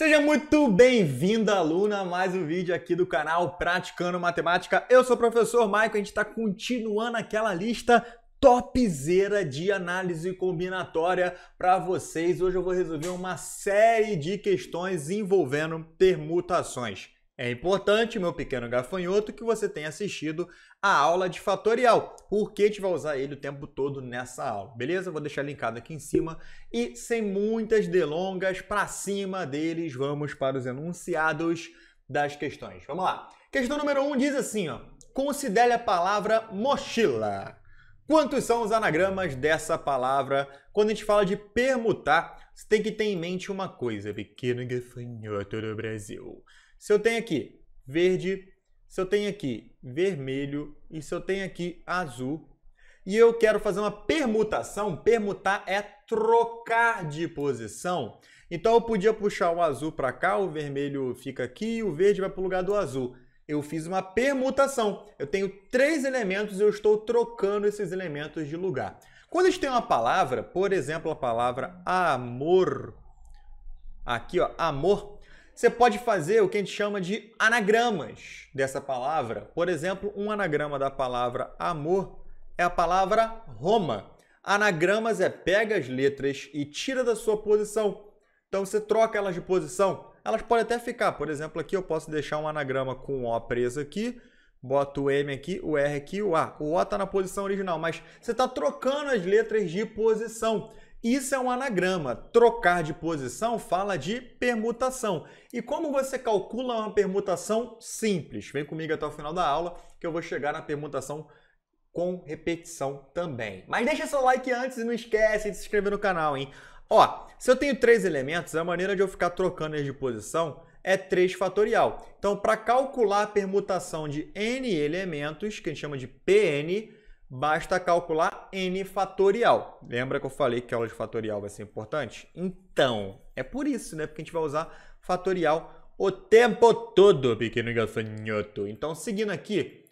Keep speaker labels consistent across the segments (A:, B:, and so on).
A: Seja muito bem vindo aluna, a mais um vídeo aqui do canal Praticando Matemática. Eu sou o professor Maico, a gente está continuando aquela lista topzera de análise combinatória para vocês. Hoje eu vou resolver uma série de questões envolvendo permutações. É importante, meu pequeno gafanhoto, que você tenha assistido a aula de fatorial, porque a gente vai usar ele o tempo todo nessa aula, beleza? Vou deixar linkado aqui em cima. E sem muitas delongas, para cima deles, vamos para os enunciados das questões. Vamos lá. Questão número 1 um diz assim, ó. Considere a palavra mochila. Quantos são os anagramas dessa palavra? Quando a gente fala de permutar, você tem que ter em mente uma coisa, pequeno gafanhoto do Brasil. Se eu tenho aqui verde, se eu tenho aqui vermelho e se eu tenho aqui azul, e eu quero fazer uma permutação, permutar é trocar de posição. Então eu podia puxar o azul para cá, o vermelho fica aqui e o verde vai para o lugar do azul. Eu fiz uma permutação. Eu tenho três elementos e eu estou trocando esses elementos de lugar. Quando a gente tem uma palavra, por exemplo, a palavra amor, aqui ó, amor, você pode fazer o que a gente chama de anagramas dessa palavra. Por exemplo, um anagrama da palavra amor é a palavra Roma. Anagramas é pega as letras e tira da sua posição. Então você troca elas de posição. Elas podem até ficar, por exemplo, aqui eu posso deixar um anagrama com O preso aqui, bota o M aqui, o R aqui, o A. O O está na posição original, mas você está trocando as letras de posição. Isso é um anagrama. Trocar de posição fala de permutação. E como você calcula uma permutação simples? Vem comigo até o final da aula que eu vou chegar na permutação com repetição também. Mas deixa seu like antes e não esquece de se inscrever no canal, hein? Ó, se eu tenho três elementos, a maneira de eu ficar trocando eles de posição é 3 fatorial. Então, para calcular a permutação de n elementos, que a gente chama de Pn, basta calcular n fatorial. Lembra que eu falei que a aula de fatorial vai ser importante? Então, é por isso, né? Porque a gente vai usar fatorial o tempo todo, pequeno gafanhoto. Então, seguindo aqui,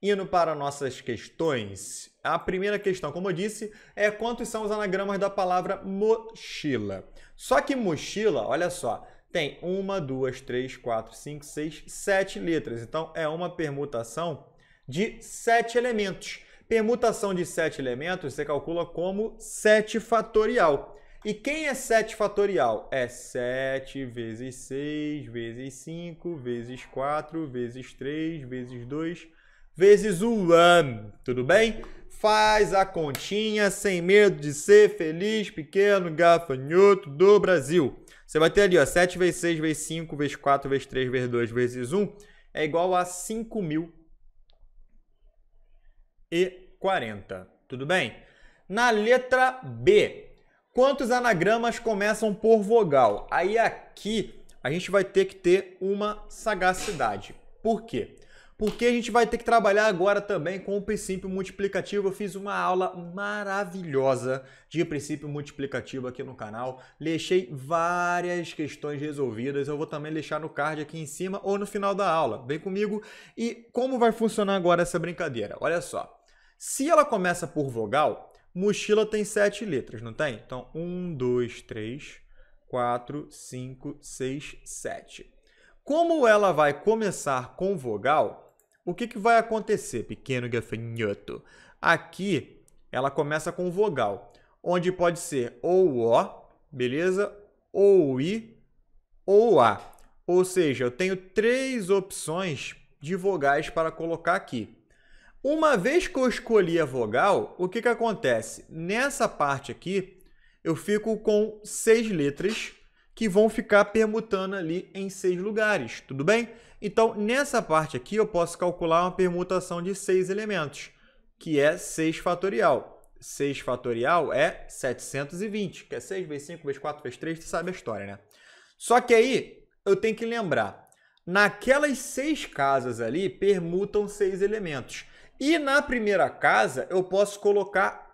A: indo para nossas questões, a primeira questão, como eu disse, é quantos são os anagramas da palavra mochila. Só que mochila, olha só, tem uma, duas, três, quatro, cinco, seis, sete letras. Então, é uma permutação de sete elementos. Permutação de sete elementos você calcula como 7 fatorial. E quem é 7 fatorial? É 7 vezes 6, vezes 5, vezes 4, vezes 3, vezes 2, vezes 1. ano. Hum, tudo bem? Faz a continha sem medo de ser feliz, pequeno gafanhoto do Brasil. Você vai ter ali, ó, 7 vezes 6, vezes 5, vezes 4, vezes 3, vezes 2, vezes 1 é igual a 5.000 e 40. Tudo bem? Na letra B, quantos anagramas começam por vogal? Aí aqui a gente vai ter que ter uma sagacidade. Por quê? Porque a gente vai ter que trabalhar agora também com o princípio multiplicativo. Eu fiz uma aula maravilhosa de princípio multiplicativo aqui no canal. Deixei várias questões resolvidas. Eu vou também deixar no card aqui em cima ou no final da aula. Vem comigo. E como vai funcionar agora essa brincadeira? Olha só. Se ela começa por vogal, mochila tem sete letras, não tem? Então, um, dois, três, quatro, cinco, seis, sete. Como ela vai começar com vogal, o que, que vai acontecer, pequeno gafanhoto? Aqui, ela começa com vogal, onde pode ser ou O, beleza? Ou I, ou A. Ou seja, eu tenho três opções de vogais para colocar aqui. Uma vez que eu escolhi a vogal, o que, que acontece? Nessa parte aqui, eu fico com seis letras que vão ficar permutando ali em seis lugares, tudo bem? Então, nessa parte aqui, eu posso calcular uma permutação de seis elementos, que é 6 fatorial. 6 fatorial é 720, que é 6 vezes 5 vezes 4 vezes 3, Você sabe a história, né? Só que aí, eu tenho que lembrar, naquelas seis casas ali, permutam seis elementos. E na primeira casa, eu posso colocar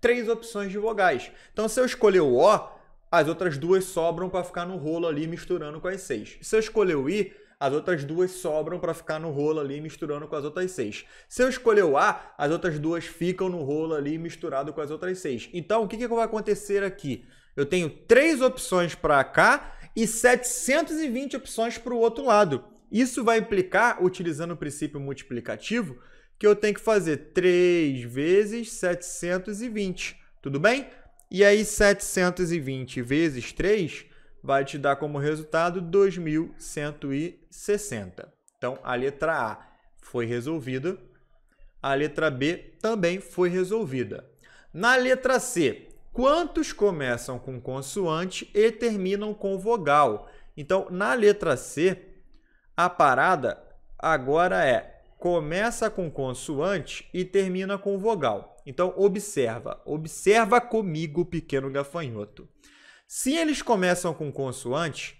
A: três opções de vogais. Então, se eu escolher o O, as outras duas sobram para ficar no rolo ali misturando com as seis. Se eu escolher o I, as outras duas sobram para ficar no rolo ali misturando com as outras seis. Se eu escolher o A, as outras duas ficam no rolo ali misturado com as outras seis. Então, o que, que vai acontecer aqui? Eu tenho três opções para cá e 720 opções para o outro lado. Isso vai implicar, utilizando o princípio multiplicativo, que eu tenho que fazer 3 vezes 720, tudo bem? E aí 720 vezes 3 vai te dar como resultado 2160. Então a letra A foi resolvida, a letra B também foi resolvida. Na letra C, quantos começam com consoante e terminam com vogal? Então, na letra C, a parada agora é começa com consoante e termina com vogal. Então observa, observa comigo, pequeno gafanhoto. Se eles começam com consoante,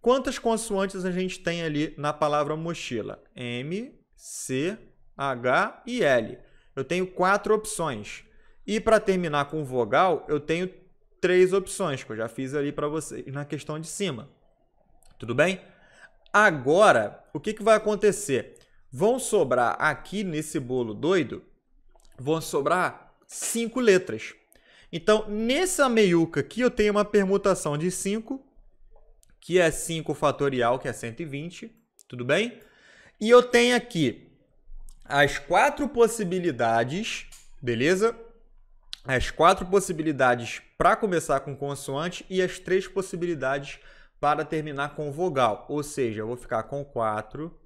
A: quantas consoantes a gente tem ali na palavra mochila? M, C, H e L. Eu tenho quatro opções. E para terminar com vogal, eu tenho três opções, que eu já fiz ali para vocês na questão de cima. Tudo bem? Agora, o que, que vai acontecer? vão sobrar aqui nesse bolo doido, vão sobrar cinco letras. Então, nessa meiuca aqui, eu tenho uma permutação de 5, que é 5 fatorial, que é 120, tudo bem? E eu tenho aqui as quatro possibilidades, beleza? As quatro possibilidades para começar com consoante e as três possibilidades para terminar com vogal. Ou seja, eu vou ficar com 4,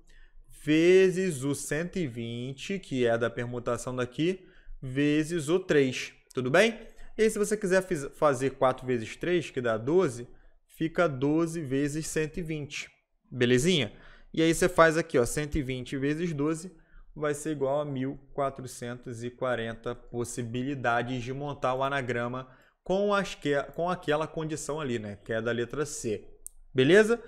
A: vezes o 120, que é da permutação daqui, vezes o 3, tudo bem? E aí, se você quiser fazer 4 vezes 3, que dá 12, fica 12 vezes 120, belezinha? E aí você faz aqui, ó, 120 vezes 12 vai ser igual a 1440 possibilidades de montar o anagrama com, as que, com aquela condição ali, né? Que é da letra C. Beleza?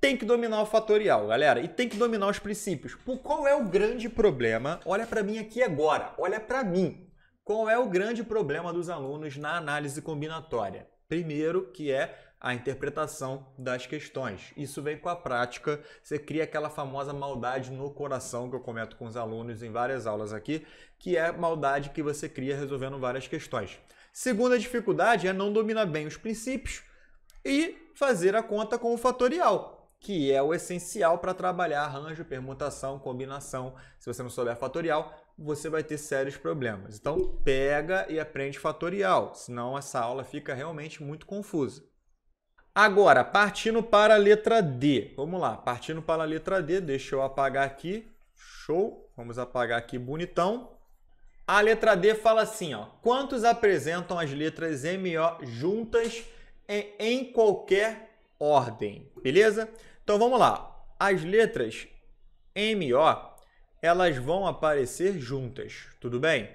A: tem que dominar o fatorial, galera, e tem que dominar os princípios. Por qual é o grande problema? Olha para mim aqui agora, olha para mim. Qual é o grande problema dos alunos na análise combinatória? Primeiro, que é a interpretação das questões. Isso vem com a prática, você cria aquela famosa maldade no coração que eu comento com os alunos em várias aulas aqui, que é maldade que você cria resolvendo várias questões. Segunda dificuldade é não dominar bem os princípios e fazer a conta com o fatorial que é o essencial para trabalhar arranjo, permutação, combinação. Se você não souber fatorial, você vai ter sérios problemas. Então, pega e aprende fatorial, senão essa aula fica realmente muito confusa. Agora, partindo para a letra D. Vamos lá, partindo para a letra D, deixa eu apagar aqui. Show. Vamos apagar aqui bonitão. A letra D fala assim, ó: quantos apresentam as letras M O juntas em qualquer ordem? Beleza? Então vamos lá. As letras MO, elas vão aparecer juntas, tudo bem?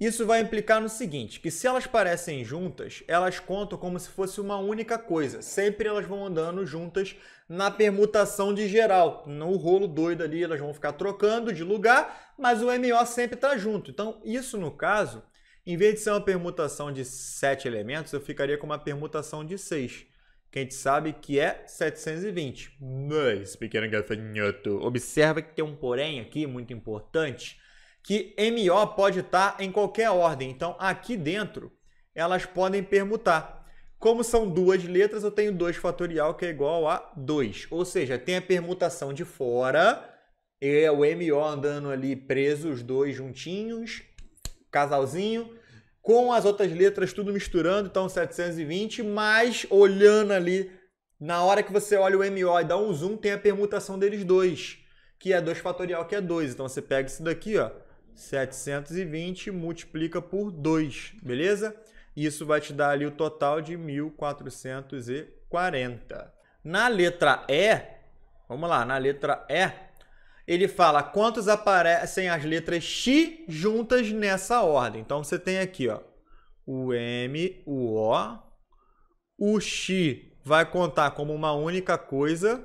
A: Isso vai implicar no seguinte, que se elas parecem juntas, elas contam como se fosse uma única coisa. Sempre elas vão andando juntas na permutação de geral. No rolo doido ali, elas vão ficar trocando de lugar, mas o MO sempre está junto. Então, isso no caso, em vez de ser uma permutação de sete elementos, eu ficaria com uma permutação de seis que a gente sabe que é 720. Mas, pequeno gafanhoto, observa que tem um porém aqui muito importante, que MO pode estar em qualquer ordem. Então, aqui dentro, elas podem permutar. Como são duas letras, eu tenho 2 fatorial, que é igual a 2. Ou seja, tem a permutação de fora, e o MO andando ali preso, os dois juntinhos, casalzinho com as outras letras tudo misturando, então 720, mas olhando ali, na hora que você olha o MO e dá um zoom, tem a permutação deles dois, que é 2 fatorial, que é 2. Então você pega isso daqui, ó, 720 multiplica por 2, beleza? Isso vai te dar ali o total de 1440. Na letra E, vamos lá, na letra E, ele fala quantos aparecem as letras X juntas nessa ordem. Então você tem aqui, ó, o M, o O, o X vai contar como uma única coisa.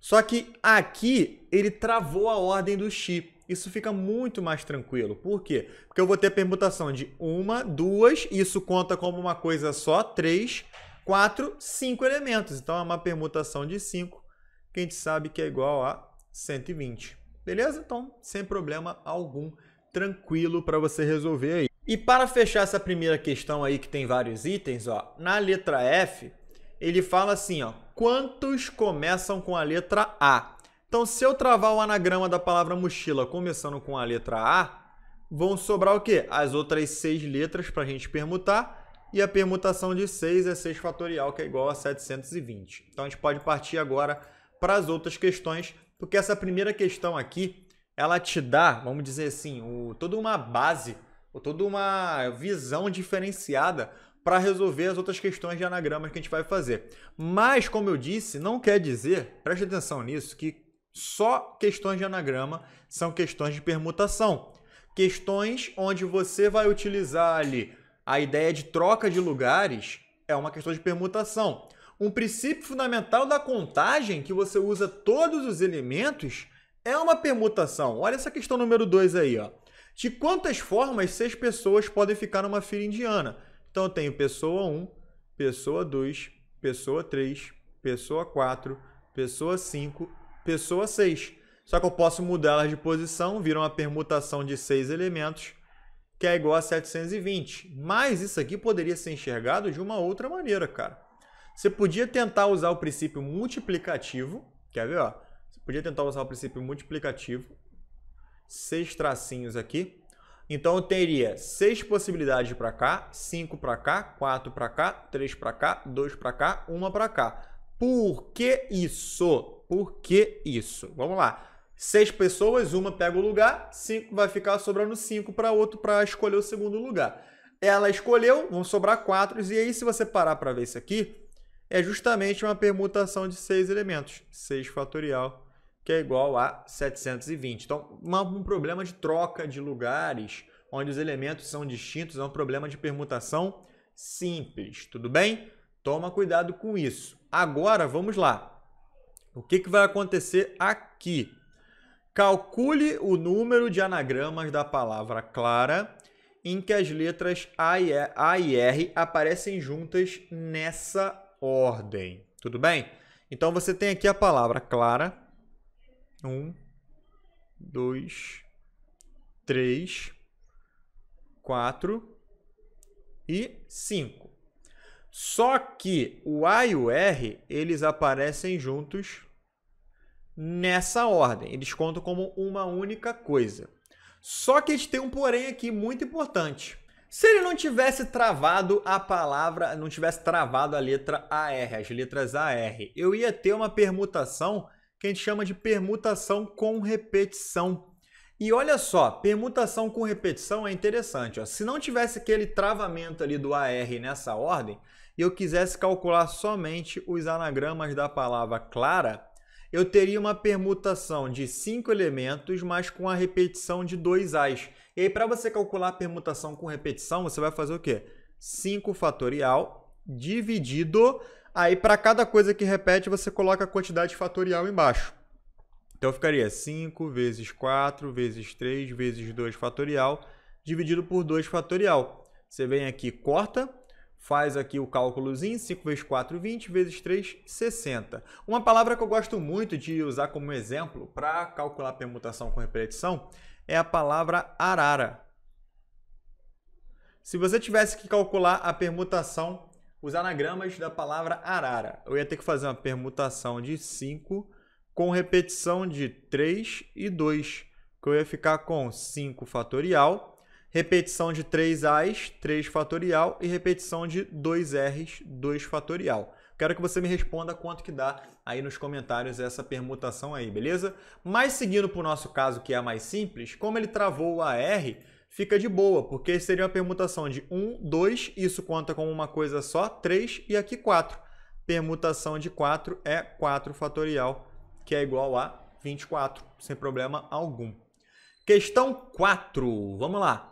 A: Só que aqui ele travou a ordem do X. Isso fica muito mais tranquilo. Por quê? Porque eu vou ter permutação de uma, duas, isso conta como uma coisa só, três, quatro, cinco elementos. Então é uma permutação de cinco, que a gente sabe que é igual a 120. Beleza? Então, sem problema algum, tranquilo para você resolver aí. E para fechar essa primeira questão aí que tem vários itens, ó, na letra F, ele fala assim, ó, quantos começam com a letra A? Então, se eu travar o anagrama da palavra mochila começando com a letra A, vão sobrar o quê? As outras seis letras para a gente permutar. E a permutação de 6 é 6 fatorial, que é igual a 720. Então, a gente pode partir agora para as outras questões porque essa primeira questão aqui, ela te dá, vamos dizer assim, o, toda uma base, ou toda uma visão diferenciada para resolver as outras questões de anagramas que a gente vai fazer. Mas, como eu disse, não quer dizer, preste atenção nisso, que só questões de anagrama são questões de permutação. Questões onde você vai utilizar ali a ideia de troca de lugares é uma questão de permutação. Um princípio fundamental da contagem que você usa todos os elementos é uma permutação. Olha essa questão número 2 aí, ó. De quantas formas seis pessoas podem ficar numa fila indiana? Então eu tenho pessoa 1, pessoa 2, pessoa 3, pessoa 4, pessoa 5, pessoa 6. Só que eu posso mudá-las de posição, vira uma permutação de seis elementos, que é igual a 720. Mas isso aqui poderia ser enxergado de uma outra maneira, cara. Você podia tentar usar o princípio multiplicativo, quer ver, ó? Você podia tentar usar o princípio multiplicativo, seis tracinhos aqui. Então eu teria seis possibilidades para cá, cinco para cá, quatro para cá, três para cá, dois para cá, uma para cá. Por que isso? Por que isso? Vamos lá. Seis pessoas, uma pega o lugar, cinco vai ficar sobrando cinco para outro para escolher o segundo lugar. Ela escolheu, vão sobrar quatro. E aí, se você parar para ver isso aqui, é justamente uma permutação de seis elementos, 6 fatorial, que é igual a 720. Então, um problema de troca de lugares, onde os elementos são distintos, é um problema de permutação simples, tudo bem? Toma cuidado com isso. Agora, vamos lá. O que, que vai acontecer aqui? Calcule o número de anagramas da palavra clara em que as letras A e R aparecem juntas nessa ordem. Tudo bem? Então você tem aqui a palavra clara. Um, dois, três, quatro e cinco. Só que o A e o R eles aparecem juntos nessa ordem. Eles contam como uma única coisa. Só que eles têm um porém aqui muito importante. Se ele não tivesse travado a palavra, não tivesse travado a letra AR, as letras AR, eu ia ter uma permutação que a gente chama de permutação com repetição. E olha só, permutação com repetição é interessante. Ó. Se não tivesse aquele travamento ali do AR nessa ordem, e eu quisesse calcular somente os anagramas da palavra clara, eu teria uma permutação de cinco elementos, mas com a repetição de dois As. E aí, para você calcular a permutação com repetição, você vai fazer o quê? 5 fatorial dividido. Aí, para cada coisa que repete, você coloca a quantidade fatorial embaixo. Então, ficaria 5 vezes 4 vezes 3 vezes 2 fatorial dividido por 2 fatorial. Você vem aqui, corta, faz aqui o cálculozinho, 5 vezes 4, 20, vezes 3, 60. Uma palavra que eu gosto muito de usar como exemplo para calcular permutação com repetição é a palavra arara. Se você tivesse que calcular a permutação, os anagramas da palavra arara, eu ia ter que fazer uma permutação de 5 com repetição de 3 e 2, que eu ia ficar com 5 fatorial, repetição de 3 A's, 3 fatorial e repetição de 2 R's, 2 fatorial. Quero que você me responda quanto que dá aí nos comentários essa permutação aí, beleza? Mas seguindo para o nosso caso, que é a mais simples, como ele travou o AR, fica de boa, porque seria uma permutação de 1, 2, isso conta como uma coisa só, 3 e aqui 4. Permutação de 4 é 4 fatorial, que é igual a 24, sem problema algum. Questão 4, vamos lá.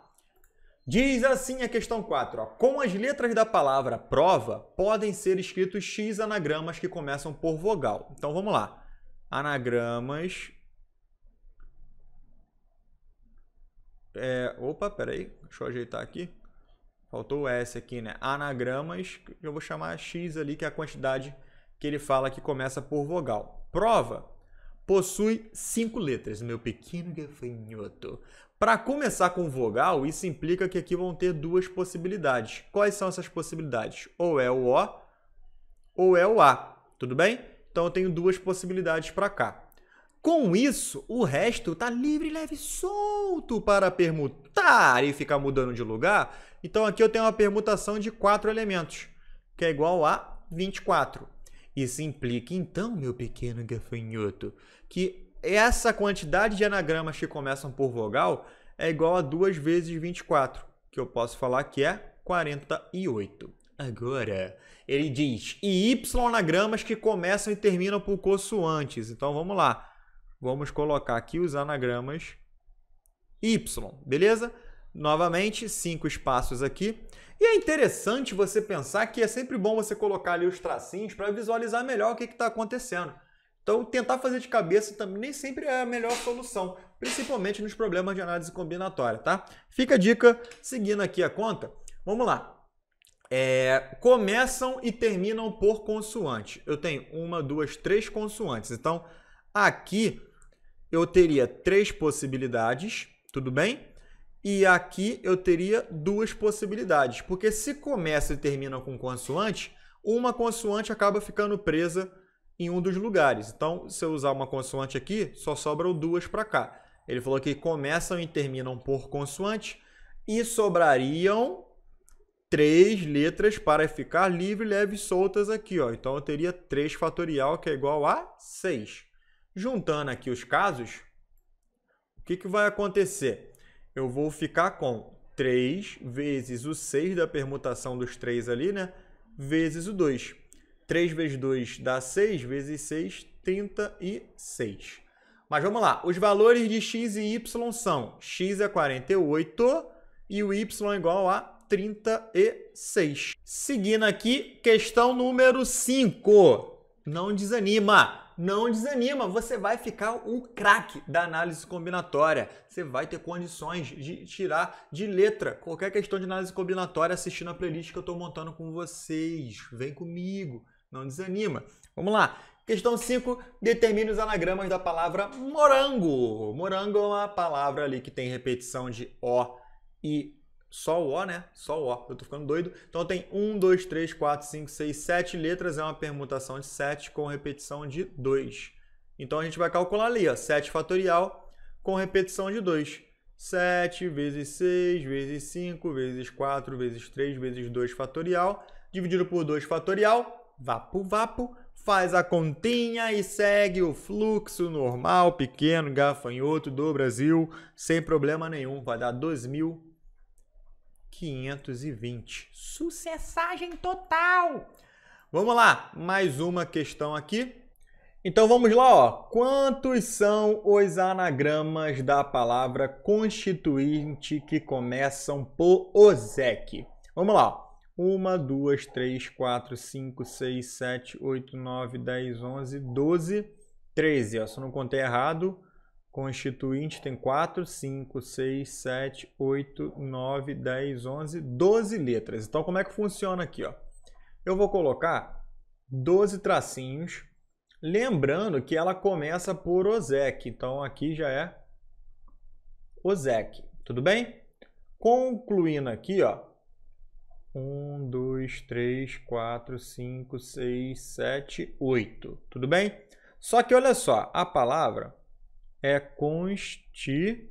A: Diz assim a questão 4. com as letras da palavra prova, podem ser escritos X anagramas que começam por vogal. Então vamos lá. Anagramas. É, opa, peraí. Deixa eu ajeitar aqui. Faltou o S aqui, né? Anagramas, eu vou chamar X ali, que é a quantidade que ele fala que começa por vogal. Prova possui cinco letras, meu pequeno gafanhoto. Para começar com vogal, isso implica que aqui vão ter duas possibilidades. Quais são essas possibilidades? Ou é o O ou é o A, tudo bem? Então eu tenho duas possibilidades para cá. Com isso, o resto está livre, leve, solto para permutar e ficar mudando de lugar. Então aqui eu tenho uma permutação de quatro elementos, que é igual a 24. Isso implica, então, meu pequeno gafanhoto, que essa quantidade de anagramas que começam por vogal é igual a 2 vezes 24, que eu posso falar que é 48. Agora, ele diz, e y anagramas que começam e terminam por consoantes. Então, vamos lá. Vamos colocar aqui os anagramas y, beleza? Novamente, cinco espaços aqui. E é interessante você pensar que é sempre bom você colocar ali os tracinhos para visualizar melhor o que está acontecendo. Então, tentar fazer de cabeça também nem sempre é a melhor solução, principalmente nos problemas de análise combinatória, tá? Fica a dica, seguindo aqui a conta. Vamos lá. É, começam e terminam por consoante. Eu tenho uma, duas, três consoantes. Então, aqui eu teria três possibilidades, tudo bem? E aqui eu teria duas possibilidades, porque se começa e termina com consoante, uma consoante acaba ficando presa em um dos lugares. Então, se eu usar uma consoante aqui, só sobram duas para cá. Ele falou que começam e terminam por consoante e sobrariam três letras para ficar livre, leve e soltas aqui. Ó. Então, eu teria 3 fatorial, que é igual a 6. Juntando aqui os casos, o que, que vai acontecer? eu vou ficar com 3 vezes o 6 da permutação dos 3 ali, né? Vezes o 2. 3 vezes 2 dá 6, vezes 6, 36. Mas vamos lá. Os valores de x e y são x é 48 e o y é igual a 36. Seguindo aqui, questão número 5. Não desanima não desanima, você vai ficar um craque da análise combinatória. Você vai ter condições de tirar de letra qualquer questão de análise combinatória assistindo a playlist que eu estou montando com vocês. Vem comigo, não desanima. Vamos lá. Questão 5, determine os anagramas da palavra morango. Morango é uma palavra ali que tem repetição de O e só o O, né? Só o O. Eu tô ficando doido. Então tem 1, 2, 3, 4, 5, 6, 7 letras. É uma permutação de 7 com repetição de 2. Então a gente vai calcular ali, ó. 7 fatorial com repetição de 2. 7 vezes 6, vezes 5, vezes 4, vezes 3, vezes 2 fatorial. Dividido por 2 fatorial. Vapo, vapo. Faz a continha e segue o fluxo normal, pequeno, gafanhoto do Brasil. Sem problema nenhum. Vai dar 2.000 520. Sucessagem total! Vamos lá, mais uma questão aqui. Então vamos lá, ó. Quantos são os anagramas da palavra constituinte que começam por OSEC? Vamos lá. 1, 2, 3, 4, 5, 6, 7, 8, 9, 10, 11, 12, 13. Ó, se eu não contei errado, Constituinte tem 4, 5, 6, 7, 8, 9, 10, 11, 12 letras. Então, como é que funciona aqui? Ó? Eu vou colocar 12 tracinhos, lembrando que ela começa por OSEC. Então, aqui já é OSEC, tudo bem? Concluindo aqui, ó, 1, 2, 3, 4, 5, 6, 7, 8, tudo bem? Só que olha só, a palavra é constituinte.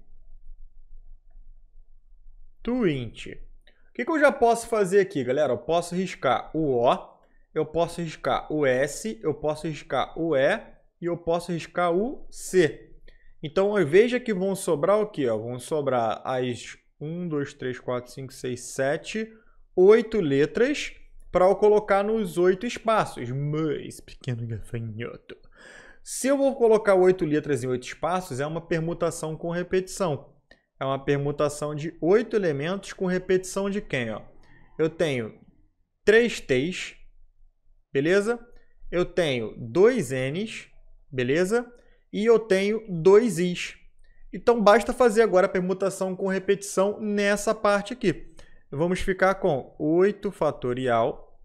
A: O que, que eu já posso fazer aqui, galera? Eu posso riscar o O, eu posso riscar o S, eu posso riscar o E e eu posso riscar o C. Então, veja que vão sobrar o quê? Vão sobrar as 1, 2, 3, 4, 5, 6, 7, 8 letras para eu colocar nos 8 espaços. Mas, pequeno gafanhoto. Se eu vou colocar 8 letras em 8 espaços, é uma permutação com repetição. É uma permutação de 8 elementos com repetição de quem? Ó? Eu tenho 3 T's, beleza? Eu tenho 2 N's, beleza? E eu tenho 2 I's. Então basta fazer agora a permutação com repetição nessa parte aqui. Vamos ficar com 8 fatorial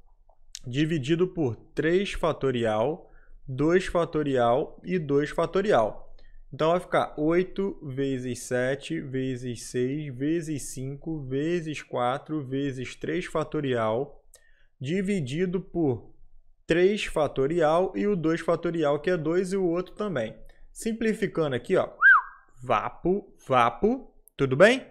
A: dividido por 3 fatorial 2 fatorial e 2 fatorial. Então vai ficar 8 vezes 7 vezes 6 vezes 5 vezes 4 vezes 3 fatorial dividido por 3 fatorial e o 2 fatorial que é 2 e o outro também. Simplificando aqui, ó, vapo, vapo, tudo bem?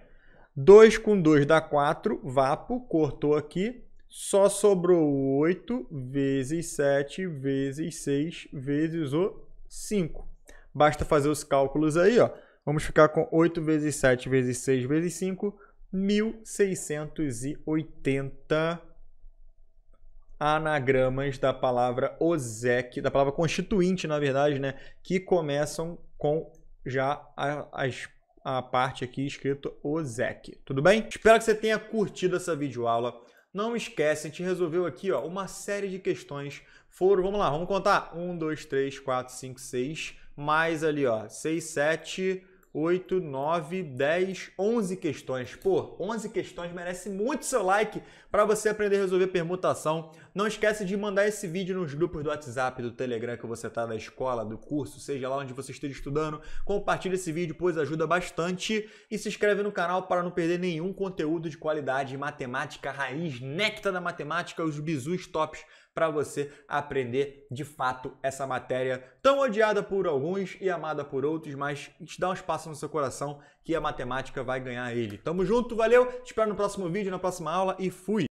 A: 2 com 2 dá 4, vapo, cortou aqui, só sobrou 8 vezes 7 vezes 6 vezes o 5. Basta fazer os cálculos aí, ó. Vamos ficar com 8 vezes 7 vezes 6 vezes 5, 1680 anagramas da palavra OZEC, da palavra constituinte, na verdade, né? Que começam com já a, as a parte aqui escrito OZEC. Tudo bem? Espero que você tenha curtido essa videoaula. Não esquece, a gente resolveu aqui ó, uma série de questões. Foram, vamos lá, vamos contar. 1, 2, 3, 4, 5, 6, mais ali, ó, 6, 7, 8, 9, 10, 11 questões. Pô, 11 questões merece muito seu like para você aprender a resolver permutação. Não esquece de mandar esse vídeo nos grupos do WhatsApp, do Telegram que você tá da escola, do curso, seja lá onde você esteja estudando. Compartilha esse vídeo, pois ajuda bastante. E se inscreve no canal para não perder nenhum conteúdo de qualidade matemática raiz, néctar da matemática, os bizus tops para você aprender de fato essa matéria tão odiada por alguns e amada por outros, mas te dá um espaço no seu coração que a matemática vai ganhar ele. Tamo junto, valeu, te espero no próximo vídeo, na próxima aula e fui!